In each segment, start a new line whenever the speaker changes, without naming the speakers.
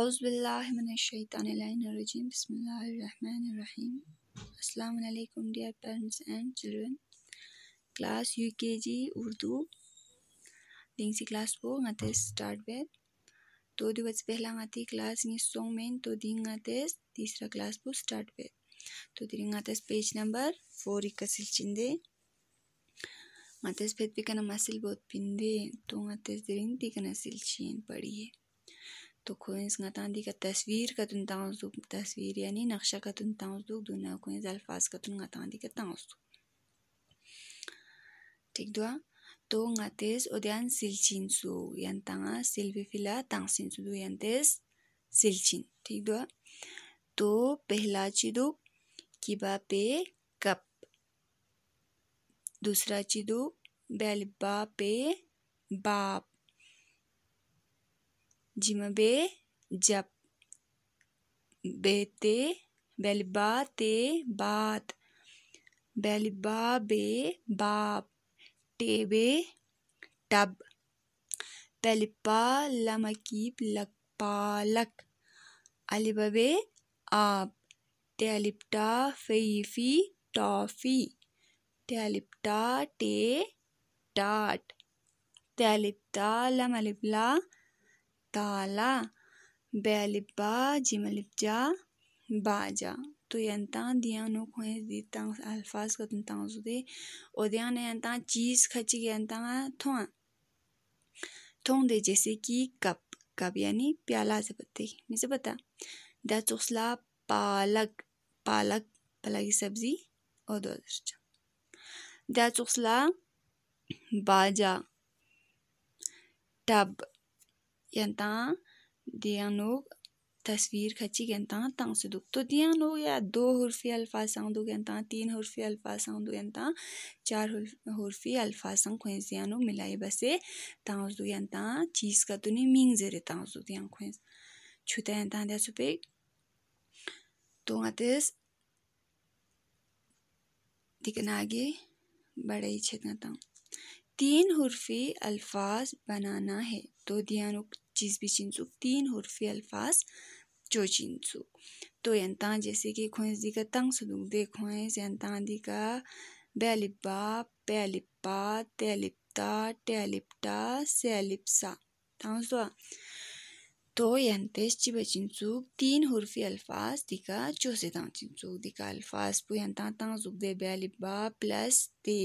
अज़बिल्लाशानरजीम बसमीम् अल्लाम dear parents and children class U K G Urdu दिंगसी class वो आते स्टार्ट बेद तो दिवस पहला आते क्लास नि सोंग मेन तो दिन आते तीसरा क्लास वो स्टार्ट बेद तो दिन आते पेज नंबर फोर इक्सिल चिंदे आते पेद भी कना मसिल बहुत पिंदे तो आते दिन तीन सिल चीन पढ़िए तो कोइंस गातांदी का तस्वीर का तुन ताउसु तस्वीर यानी नक्शा का तुन ताउसु दुना कोइंस अल्फाज का तुन गातांदी का ताउसु ठीक दुआ तो ngates odian silchin su yan tanga silvi fila tang sin su yantes silchin ठीक दुआ तो पहला चिदु किबा पे कप दूसरा चिदु बेलबा पे बाप जिमबे जप बेते बेलबा ते बात बेलबा बे बाप टेबे टब पेलिपा लमकीप लक पालक अलिबे आप टेलिप्टा फेफी टॉफी टेलिप्टा टे टाट टेलिप्टा लमलिबला ताला बेलिब्बा जिमलिब्जा बाजा तो यंता दिया नो खोए अल्फाज कतन तांग दिया ने यंता चीज खच गया यंता थों थों दे जैसे कि कप कप यानी प्याला से पत्ते मैं से पता दा पालक पालक पालक की सब्जी और दो चुसला बाजा टब yantaan diyanoo, tasweer khachee gantaan tangsudukta, diyanoo два hurfi alfaasangdu gantaan, tiin hurfi alfaasangdu gantaan, chaar hurfi alfaasang двoy giyanno inka mớilaayi base, tangzoo yantaan cheeskattu niyish pickled a6y 6 yantydi我ayna meaning zir ay tangzood y 아이 crash Chulan e katdi a 18- moldsile lo haiоا To nga 3, dikenaagi bada'yi 7y nangt you nga tang. तीन हरफी अल्फाज बनाना है तो दियानुक चीज़ भी चिंसुक तीन हरफी अल्फाज जो चिंसु तो यंता जैसे कि खोएस दी का तंग सुदुक दे खोस यंता दी का बेलिब्बा पेलिप्पा तेलिप्ता टेलिप्टा सेलिप्सा था तो यंते चिब चिंसुक तीन हरफी अल्फाज दिका जोसे तांचिनचूक दिका अल्फाज पु यंता सुख जुक दे बेलिब्बा प्लस ते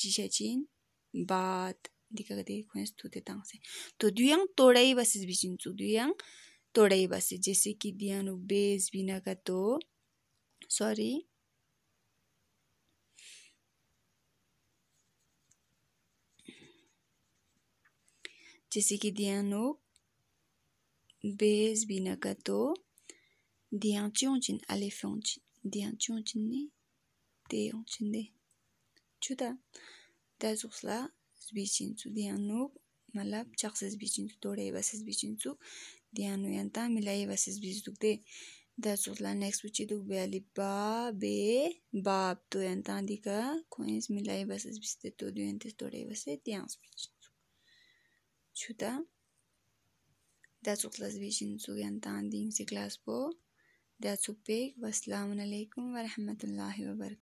चिशाचिन bad dika adică gade kuens tu te tangse to duyang torei bas is bichin tu duyang torei bas jese ki nu bez bina că to sorry jese ki nu bez bina că to dian chung chin alefon chin dian chung chin ni te chin de chuta Dazuxla zbichinsu dianub malab chaqsa zbichinsu doreba zbichinsu dianu yanta milayeba zbichinsu Dazuxla next bichiduk be aliba be bab to yanta dika koins milayeba zbichinsu to dientes doreba se dians bichinsu. Chuta Dazuxla zbichinsu yanta din se class po. Dazu pek. Wassalamu alaikum wa rahmatullahi wa barakatuh.